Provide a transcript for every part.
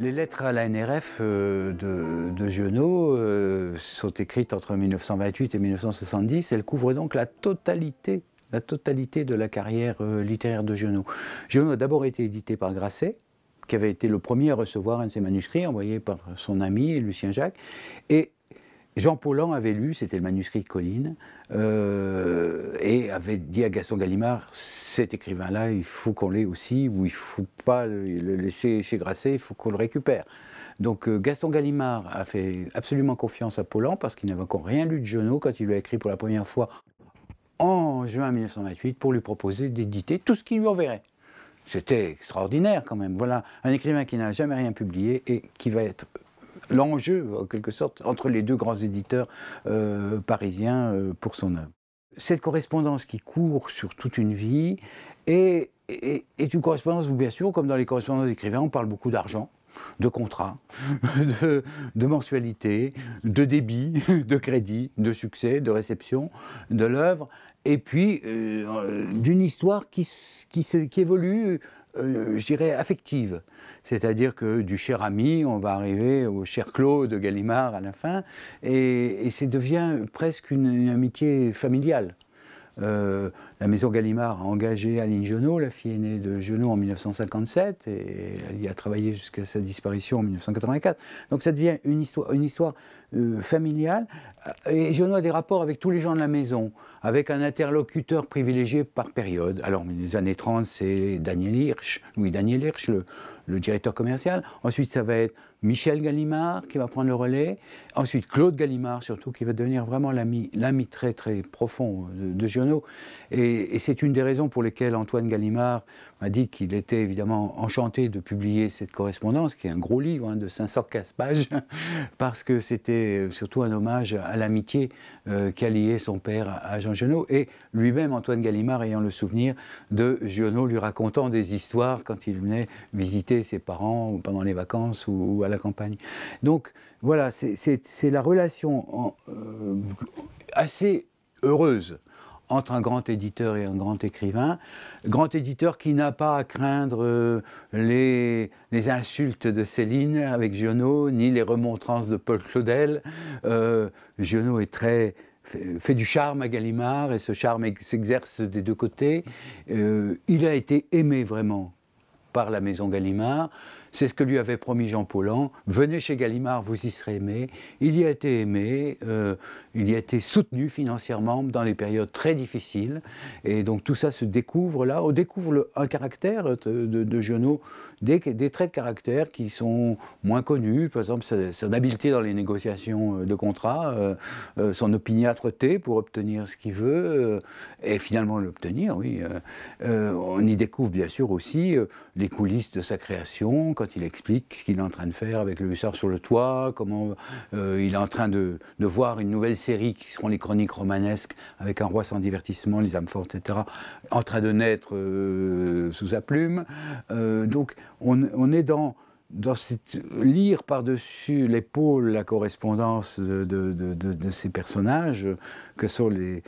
Les lettres à la NRF euh, de, de euh, sont écrites entre 1928 et 1970. Elles couvrent donc la totalité, la totalité de la carrière euh, littéraire de Giono. Giono a d'abord été édité par Grasset, qui avait été le premier à recevoir un de ses manuscrits envoyé par son ami Lucien Jacques. Et Jean Paulhan avait lu, c'était le manuscrit de Colline, euh, et avait dit à Gaston Gallimard, cet écrivain-là, il faut qu'on l'ait aussi, ou il ne faut pas le laisser s'égrasser, il faut qu'on le récupère. Donc euh, Gaston Gallimard a fait absolument confiance à Paulhan, parce qu'il n'avait encore rien lu de Genot quand il lui a écrit pour la première fois en juin 1928 pour lui proposer d'éditer tout ce qu'il lui enverrait. C'était extraordinaire quand même. Voilà un écrivain qui n'a jamais rien publié et qui va être l'enjeu, en quelque sorte, entre les deux grands éditeurs euh, parisiens euh, pour son œuvre. Cette correspondance qui court sur toute une vie est, une correspondance où, bien sûr, comme dans les correspondances d'écrivains, on parle beaucoup d'argent de contrats, de, de mensualités, de débit, de crédit, de succès, de réception, de l'œuvre, et puis euh, d'une histoire qui, évolue euh, je dirais, affective. C'est-à-dire que du cher ami, on va arriver au cher Claude Gallimard à la fin, et, ça devient presque une, amitié familiale. Euh, la maison Gallimard a engagé Aline Genot, la fille aînée de Genot, en 1957, et elle y a travaillé jusqu'à sa disparition en 1984. Donc ça devient une histoire, euh, familiale. Euh, et Genot a des rapports avec tous les gens de la maison, avec un interlocuteur privilégié par période. Alors, les années 30, c'est Daniel Hirsch, Louis Daniel Hirsch, le, directeur commercial. Ensuite, ça va être Michel Gallimard qui va prendre le relais. Ensuite, Claude Gallimard, surtout, qui va devenir vraiment l'ami très, très profond de, Genot. Et et, c'est une des raisons pour lesquelles Antoine Gallimard a dit qu'il était évidemment enchanté de publier cette correspondance, qui est un gros livre hein, de 515 pages, parce que c'était surtout un hommage à l'amitié euh, qu'a son père à, Jean Genot, et lui-même, Antoine Gallimard, ayant le souvenir de Giono lui racontant des histoires quand il venait visiter ses parents pendant les vacances ou, à la campagne. Donc voilà, c'est la relation euh, assez heureuse entre un grand éditeur et un grand écrivain. Grand éditeur qui n'a pas à craindre euh, les, insultes de Céline avec Giono, ni les remontrances de Paul Claudel. Euh, Giono est très, fait, du charme à Gallimard et ce charme s'exerce des deux côtés. Euh, il a été aimé vraiment la maison Gallimard. C'est ce que lui avait promis Jean Paulan. Venez chez Gallimard, vous y serez aimé. Il y a été aimé, euh, il y a été soutenu financièrement dans les périodes très difficiles. Et donc tout ça se découvre là. On découvre un caractère de, de, des, traits de caractère qui sont moins connus, par exemple son habileté dans les négociations euh, de contrats, euh, euh, son opiniâtreté pour obtenir ce qu'il veut, et finalement l'obtenir, oui. on y découvre bien sûr aussi les coulisses de sa création, quand il explique ce qu'il est en train de faire avec le hussard sur le toit, comment il est en train de, voir une nouvelle série qui seront les chroniques romanesques avec un roi sans divertissement, les âmes fortes, etc., en train de naître sous sa plume. donc, on, est dans, dans lire par-dessus l'épaule la correspondance de, ces personnages, que sont les,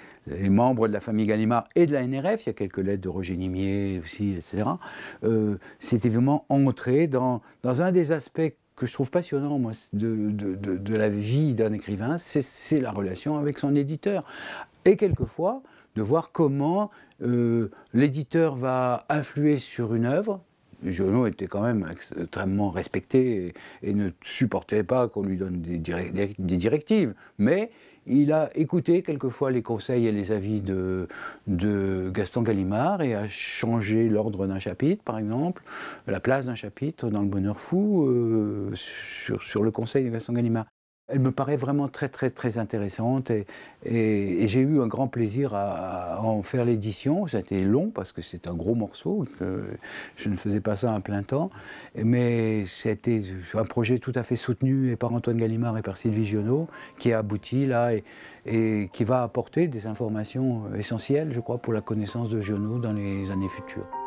membres de la famille Gallimard et de la NRF, il y a quelques lettres de Roger Nimier aussi, etc., euh, c'est évidemment entrer dans, un des aspects que je trouve passionnant, moi, de, la vie d'un écrivain, c'est la relation avec son éditeur. Et quelquefois, de voir comment euh, l'éditeur va influer sur une œuvre, Giono était quand même extrêmement respecté et, ne supportait pas qu'on lui donne des, directives. Mais il a écouté quelquefois les conseils et les avis de, Gaston Gallimard et a changé l'ordre d'un chapitre, par exemple, la place d'un chapitre dans Le Bonheur Fou euh, sur, sur le conseil de Gaston Gallimard elle me paraît vraiment très très très intéressante et, j'ai eu un grand plaisir à, en faire l'édition. C'était long parce que c'est un gros morceau, je ne faisais pas ça à plein temps, mais c'était un projet tout à fait soutenu par Antoine Gallimard et par Sylvie Giono qui a abouti là et, et, qui va apporter des informations essentielles, je crois, pour la connaissance de Giono dans les années futures.